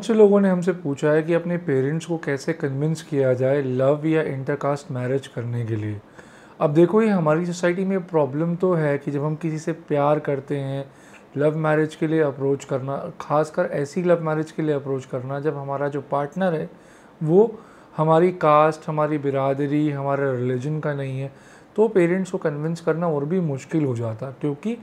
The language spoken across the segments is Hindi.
बहुत से लोगों ने हमसे पूछा है कि अपने पेरेंट्स को कैसे कन्विंस किया जाए लव या इंटरकास्ट मैरिज करने के लिए अब देखो ये हमारी सोसाइटी में प्रॉब्लम तो है कि जब हम किसी से प्यार करते हैं लव मैरिज के लिए अप्रोच करना खासकर ऐसी लव मैरिज के लिए अप्रोच करना जब हमारा जो पार्टनर है वो हमारी कास्ट हमारी बिरादरी हमारे रिलीजन का नहीं है तो पेरेंट्स को कन्विंस करना और भी मुश्किल हो जाता क्योंकि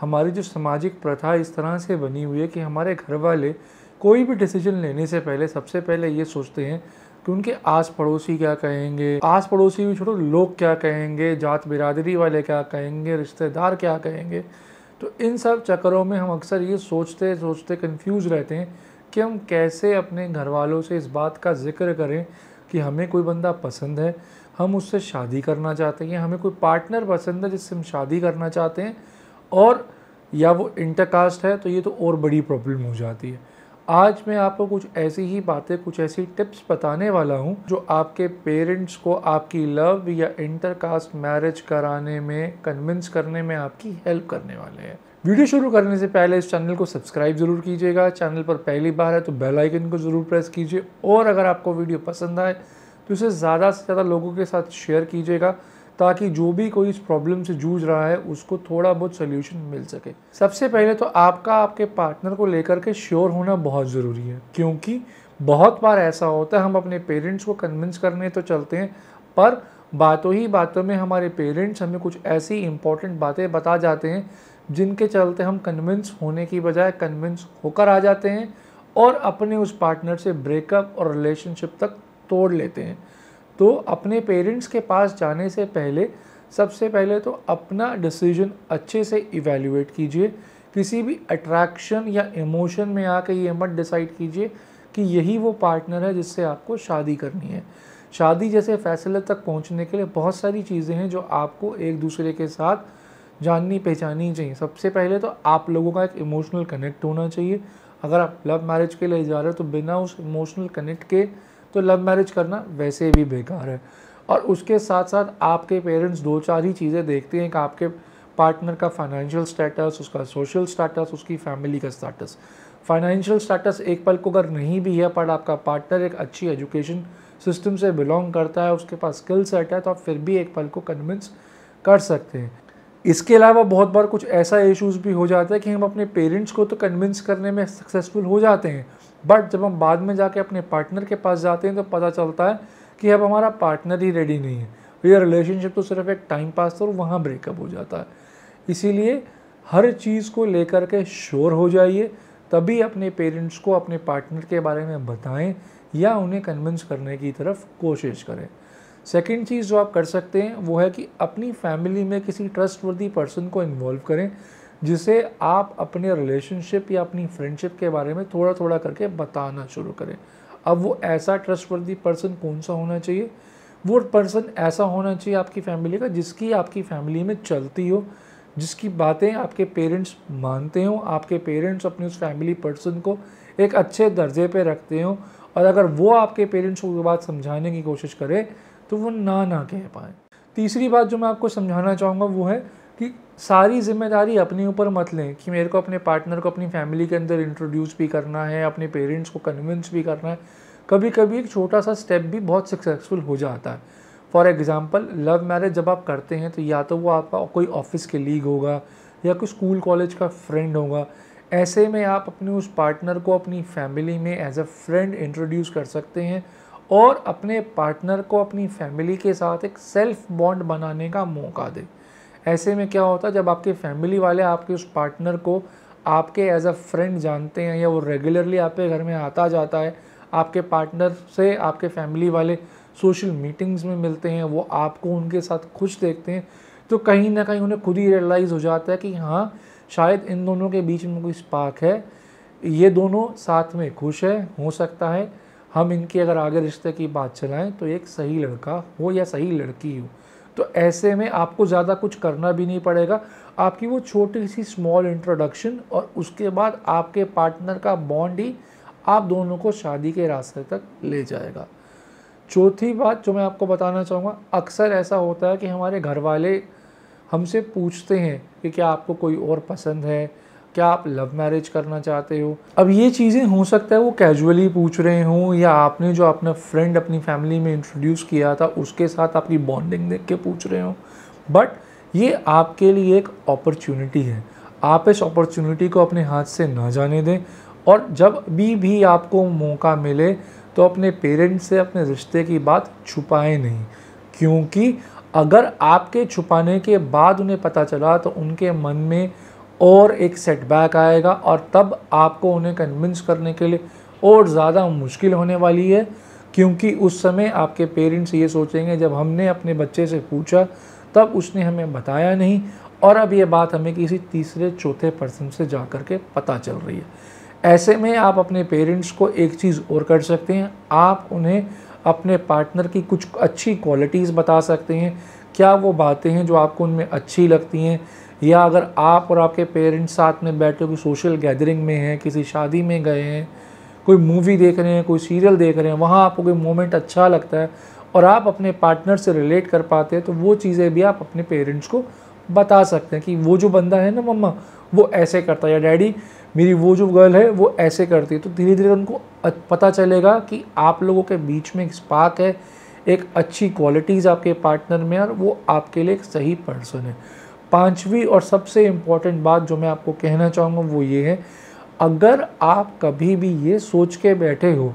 हमारी जो सामाजिक प्रथा इस तरह से बनी हुई है कि हमारे घर वाले कोई भी डिसीजन लेने से पहले सबसे पहले ये सोचते हैं कि उनके आस पड़ोसी क्या कहेंगे आस पड़ोसी भी छोड़ो लोग क्या कहेंगे जात बिरादरी वाले क्या कहेंगे रिश्तेदार क्या कहेंगे तो इन सब चक्करों में हम अक्सर ये सोचते सोचते कंफ्यूज रहते हैं कि हम कैसे अपने घर वालों से इस बात का जिक्र करें कि हमें कोई बंदा पसंद है हम उससे शादी करना चाहते हैं हमें कोई पार्टनर पसंद है जिससे हम शादी करना चाहते हैं और या वो इंटरकास्ट है तो ये तो और बड़ी प्रॉब्लम हो जाती है आज मैं आपको कुछ ऐसी ही बातें कुछ ऐसी टिप्स बताने वाला हूँ जो आपके पेरेंट्स को आपकी लव या इंटरकास्ट मैरिज कराने में कन्विंस करने में आपकी हेल्प करने वाले हैं वीडियो शुरू करने से पहले इस चैनल को सब्सक्राइब जरूर कीजिएगा चैनल पर पहली बार है तो बेल आइकन को ज़रूर प्रेस कीजिए और अगर आपको वीडियो पसंद आए तो इसे ज़्यादा से ज़्यादा लोगों के साथ शेयर कीजिएगा ताकि जो भी कोई इस प्रॉब्लम से जूझ रहा है उसको थोड़ा बहुत सोल्यूशन मिल सके सबसे पहले तो आपका आपके पार्टनर को लेकर के श्योर होना बहुत ज़रूरी है क्योंकि बहुत बार ऐसा होता है हम अपने पेरेंट्स को कन्विंस करने तो चलते हैं पर बातों ही बातों में हमारे पेरेंट्स हमें कुछ ऐसी इंपॉर्टेंट बातें बता जाते हैं जिनके चलते हम कन्विंस होने की बजाय कन्विंस होकर आ जाते हैं और अपने उस पार्टनर से ब्रेकअप और रिलेशनशिप तक तोड़ लेते हैं तो अपने पेरेंट्स के पास जाने से पहले सबसे पहले तो अपना डिसीजन अच्छे से इवेल्यूएट कीजिए किसी भी अट्रैक्शन या इमोशन में आके ये मत डिसाइड कीजिए कि यही वो पार्टनर है जिससे आपको शादी करनी है शादी जैसे फैसले तक पहुंचने के लिए बहुत सारी चीज़ें हैं जो आपको एक दूसरे के साथ जाननी पहचानी चाहिए सबसे पहले तो आप लोगों का एक इमोशनल कनेक्ट होना चाहिए अगर आप लव मैरिज के लिए जा रहे हो तो बिना उस इमोशनल कनेक्ट के तो लव मैरिज करना वैसे भी बेकार है और उसके साथ साथ आपके पेरेंट्स दो चार ही चीज़ें देखते हैं कि आपके पार्टनर का फाइनेंशियल स्टेटस उसका सोशल स्टेटस उसकी फैमिली का स्टेटस फाइनेंशियल स्टेटस एक पल को अगर नहीं भी है पर आपका पार्टनर एक अच्छी एजुकेशन सिस्टम से बिलोंग करता है उसके पास स्किल सेट है तो आप फिर भी एक पल को कन्विंस कर सकते हैं इसके अलावा बहुत बार कुछ ऐसा इश्यूज भी हो जाता है कि हम अपने पेरेंट्स को तो कन्विंस करने में सक्सेसफुल हो जाते हैं बट जब हम बाद में जाके अपने पार्टनर के पास जाते हैं तो पता चलता है कि अब हमारा पार्टनर ही रेडी नहीं है तो ये रिलेशनशिप तो सिर्फ एक टाइम पास था और वहाँ ब्रेकअप हो जाता है इसीलिए हर चीज़ को लेकर के श्योर हो जाइए तभी अपने पेरेंट्स को अपने पार्टनर के बारे में बताएं या उन्हें कन्विंस करने की तरफ कोशिश करें सेकेंड चीज़ जो आप कर सकते हैं वो है कि अपनी फैमिली में किसी ट्रस्टवर्दी पर्सन को इन्वॉल्व करें जिसे आप अपने रिलेशनशिप या अपनी फ्रेंडशिप के बारे में थोड़ा थोड़ा करके बताना शुरू करें अब वो ऐसा ट्रस्टवर्दी पर्सन कौन सा होना चाहिए वो पर्सन ऐसा होना चाहिए आपकी फैमिली का जिसकी आपकी फैमिली में चलती हो जिसकी बातें आपके पेरेंट्स मानते हों आपके पेरेंट्स अपने उस फैमिली पर्सन को एक अच्छे दर्जे पे रखते हों और अगर वो आपके पेरेंट्स को बात समझाने की कोशिश करे तो वो ना ना कह पाए तीसरी बात जो मैं आपको समझाना चाहूँगा वो है कि सारी जिम्मेदारी अपने ऊपर मत लें कि मेरे को अपने पार्टनर को अपनी फैमिली के अंदर इंट्रोड्यूस भी करना है अपने पेरेंट्स को कन्विंस भी करना है कभी कभी एक छोटा सा स्टेप भी बहुत सक्सेसफुल हो जाता है फॉर एग्ज़ाम्पल लव मैरिज जब आप करते हैं तो या तो वो आपका कोई ऑफिस के लीग होगा या कोई स्कूल कॉलेज का फ्रेंड होगा ऐसे में आप अपने उस पार्टनर को अपनी फैमिली में एज अ फ्रेंड इंट्रोड्यूस कर सकते हैं और अपने पार्टनर को अपनी फैमिली के साथ एक सेल्फ बॉन्ड बनाने का मौका दें ऐसे में क्या होता है जब आपके फैमिली वाले आपके उस पार्टनर को आपके एज अ फ्रेंड जानते हैं या वो रेगुलरली आपके घर में आता जाता है आपके पार्टनर से आपके फैमिली वाले सोशल मीटिंग्स में मिलते हैं वो आपको उनके साथ खुश देखते हैं तो कहीं ना कहीं उन्हें खुद ही रियलाइज़ हो जाता है कि हाँ शायद इन दोनों के बीच में कोई स्पार्क है ये दोनों साथ में खुश है हो सकता है हम इनके अगर आगे रिश्ते की बात चलाएं तो एक सही लड़का हो या सही लड़की हो तो ऐसे में आपको ज़्यादा कुछ करना भी नहीं पड़ेगा आपकी वो छोटी सी स्मॉल इंट्रोडक्शन और उसके बाद आपके पार्टनर का बॉन्ड ही आप दोनों को शादी के रास्ते तक ले जाएगा चौथी बात जो मैं आपको बताना चाहूँगा अक्सर ऐसा होता है कि हमारे घर वाले हमसे पूछते हैं कि क्या आपको कोई और पसंद है क्या आप लव मैरिज करना चाहते हो अब ये चीज़ें हो सकता है वो कैजुअली पूछ रहे हों या आपने जो अपना फ्रेंड अपनी फैमिली में इंट्रोड्यूस किया था उसके साथ आपकी बॉन्डिंग देख के पूछ रहे हों बट ये आपके लिए एक अपॉर्चुनिटी है आप इस अपॉर्चुनिटी को अपने हाथ से ना जाने दें और जब भी भी आपको मौका मिले तो अपने पेरेंट्स से अपने रिश्ते की बात छुपाएं नहीं क्योंकि अगर आपके छुपाने के बाद उन्हें पता चला तो उनके मन में और एक सेटबैक आएगा और तब आपको उन्हें कन्विंस करने के लिए और ज़्यादा मुश्किल होने वाली है क्योंकि उस समय आपके पेरेंट्स ये सोचेंगे जब हमने अपने बच्चे से पूछा तब उसने हमें बताया नहीं और अब ये बात हमें किसी तीसरे चौथे पर्सन से जा कर के पता चल रही है ऐसे में आप अपने पेरेंट्स को एक चीज़ और कर सकते हैं आप उन्हें अपने पार्टनर की कुछ अच्छी क्वालिटीज़ बता सकते हैं क्या वो बातें हैं जो आपको उनमें अच्छी लगती हैं या अगर आप और आपके पेरेंट्स साथ में बैठे कोई सोशल गैदरिंग में हैं किसी शादी में गए हैं कोई मूवी देख रहे हैं कोई सीरियल देख रहे हैं वहाँ आपको कोई मोमेंट अच्छा लगता है और आप अपने पार्टनर से रिलेट कर पाते हैं तो वो चीज़ें भी आप अपने पेरेंट्स को बता सकते हैं कि वो जो बंदा है ना मम्मा वो ऐसे करता है या डैडी मेरी वो जो गर्ल है वो ऐसे करती है तो धीरे धीरे उनको पता चलेगा कि आप लोगों के बीच में एक स्पार्क है एक अच्छी क्वालिटीज़ आपके पार्टनर में और वो आपके लिए एक सही पर्सन है पांचवी और सबसे इम्पॉर्टेंट बात जो मैं आपको कहना चाहूँगा वो ये है अगर आप कभी भी ये सोच के बैठे हो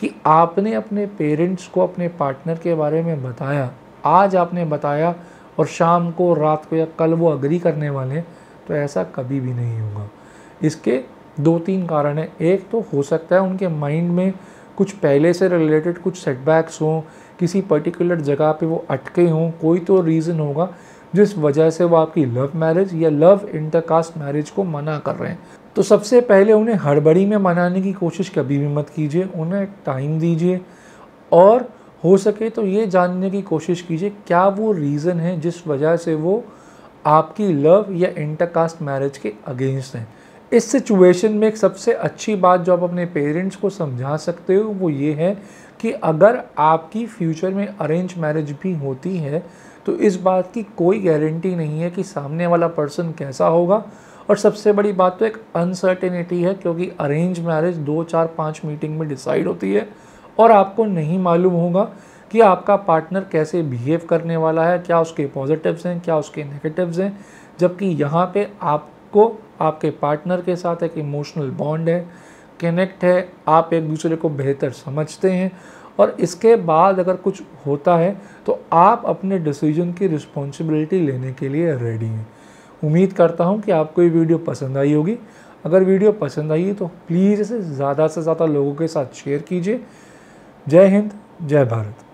कि आपने अपने पेरेंट्स को अपने पार्टनर के बारे में बताया आज आपने बताया और शाम को रात को या कल वो अग्री करने वाले हैं तो ऐसा कभी भी नहीं होगा इसके दो तीन कारण हैं एक तो हो सकता है उनके माइंड में कुछ पहले से रिलेटेड कुछ सेटबैक्स हों किसी पर्टिकुलर जगह पे वो अटके हों कोई तो रीज़न होगा जिस वजह से वो आपकी लव मैरिज या लव इंटरकास्ट मैरिज को मना कर रहे हैं तो सबसे पहले उन्हें हड़बड़ी में मनाने की कोशिश कभी भी मत कीजिए उन्हें टाइम दीजिए और हो सके तो ये जानने की कोशिश कीजिए क्या वो रीज़न है जिस वजह से वो आपकी लव या इंटरकास्ट मैरिज के अगेंस्ट हैं इस सिचुएशन में एक सबसे अच्छी बात जो आप अपने पेरेंट्स को समझा सकते हो वो ये है कि अगर आपकी फ्यूचर में अरेंज मैरिज भी होती है तो इस बात की कोई गारंटी नहीं है कि सामने वाला पर्सन कैसा होगा और सबसे बड़ी बात तो एक अनसर्टेनिटी है क्योंकि अरेंज मैरिज दो चार पाँच मीटिंग में डिसाइड होती है और आपको नहीं मालूम होगा कि आपका पार्टनर कैसे बिहेव करने वाला है क्या उसके पॉजिटिव्स हैं क्या उसके नेगेटिव्स हैं जबकि यहाँ पे आपको आपके पार्टनर के साथ एक इमोशनल बॉन्ड है कनेक्ट है आप एक दूसरे को बेहतर समझते हैं और इसके बाद अगर कुछ होता है तो आप अपने डिसीजन की रिस्पॉन्सिबिलिटी लेने के लिए रेडी हैं उम्मीद करता हूँ कि आपको ये वीडियो पसंद आई होगी अगर वीडियो पसंद आई है तो प्लीज़ इसे ज़्यादा से ज़्यादा लोगों के साथ शेयर कीजिए जय हिंद जय भारत